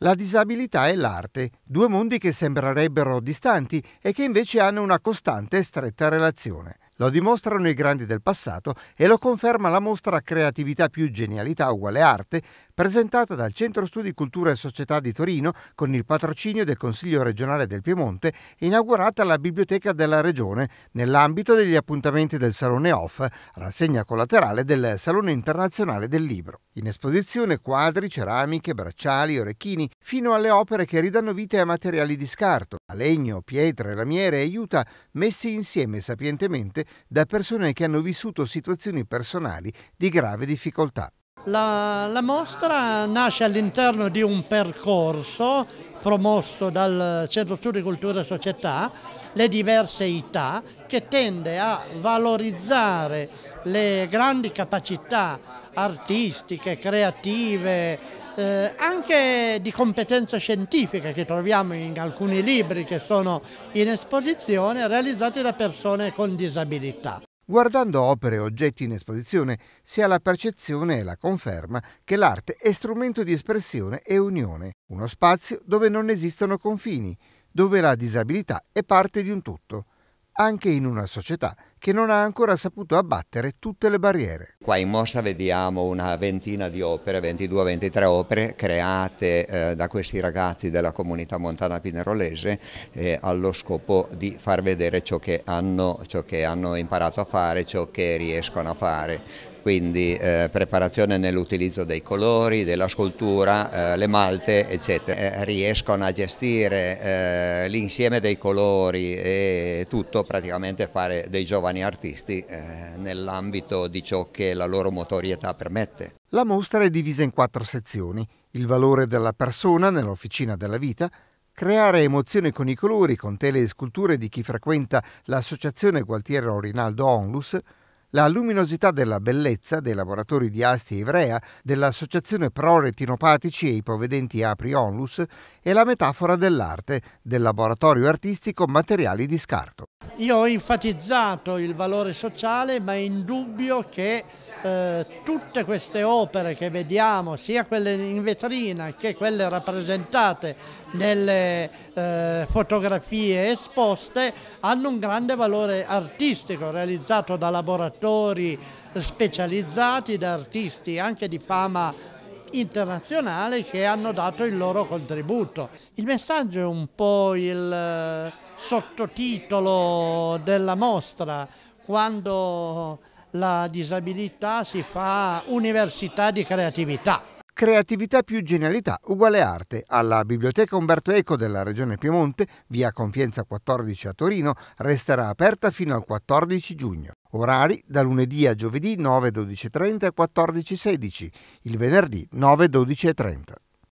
La disabilità e l'arte, due mondi che sembrerebbero distanti e che invece hanno una costante e stretta relazione. Lo dimostrano i grandi del passato e lo conferma la mostra Creatività più genialità uguale arte presentata dal Centro Studi Cultura e Società di Torino con il patrocinio del Consiglio regionale del Piemonte e inaugurata alla Biblioteca della Regione nell'ambito degli appuntamenti del Salone Off, rassegna collaterale del Salone Internazionale del Libro. In esposizione quadri, ceramiche, bracciali, orecchini, fino alle opere che ridanno vita a materiali di scarto, a legno, pietre, lamiere e aiuta, messi insieme sapientemente da persone che hanno vissuto situazioni personali di grave difficoltà. La, la mostra nasce all'interno di un percorso promosso dal Centro Studi Cultura e Società, le diverse età, che tende a valorizzare le grandi capacità artistiche, creative, eh, anche di competenza scientifica che troviamo in alcuni libri che sono in esposizione realizzati da persone con disabilità. Guardando opere e oggetti in esposizione si ha la percezione e la conferma che l'arte è strumento di espressione e unione, uno spazio dove non esistono confini, dove la disabilità è parte di un tutto. Anche in una società che non ha ancora saputo abbattere tutte le barriere. Qua in mostra vediamo una ventina di opere, 22-23 opere create eh, da questi ragazzi della comunità montana pinerolese eh, allo scopo di far vedere ciò che, hanno, ciò che hanno imparato a fare, ciò che riescono a fare quindi eh, preparazione nell'utilizzo dei colori, della scultura, eh, le malte eccetera. Eh, riescono a gestire eh, l'insieme dei colori e tutto praticamente fare dei giovani artisti eh, nell'ambito di ciò che la loro motorietà permette. La mostra è divisa in quattro sezioni, il valore della persona nell'officina della vita, creare emozione con i colori con tele e sculture di chi frequenta l'associazione Gualtiero Rinaldo Onlus, la luminosità della bellezza dei lavoratori di Asti e Ivrea, dell'associazione pro retinopatici e ipovedenti Apri Onlus e la metafora dell'arte del laboratorio artistico Materiali di Scarto. Io ho enfatizzato il valore sociale ma è indubbio che eh, tutte queste opere che vediamo, sia quelle in vetrina che quelle rappresentate nelle eh, fotografie esposte, hanno un grande valore artistico realizzato da laboratori specializzati, da artisti anche di fama internazionale che hanno dato il loro contributo. Il messaggio è un po' il eh, sottotitolo della mostra, quando la disabilità si fa università di creatività. Creatività più genialità uguale arte. Alla Biblioteca Umberto Eco della Regione Piemonte, via Confienza 14 a Torino, resterà aperta fino al 14 giugno. Orari da lunedì a giovedì 9.12.30 e 14.16, il venerdì 9.12.30.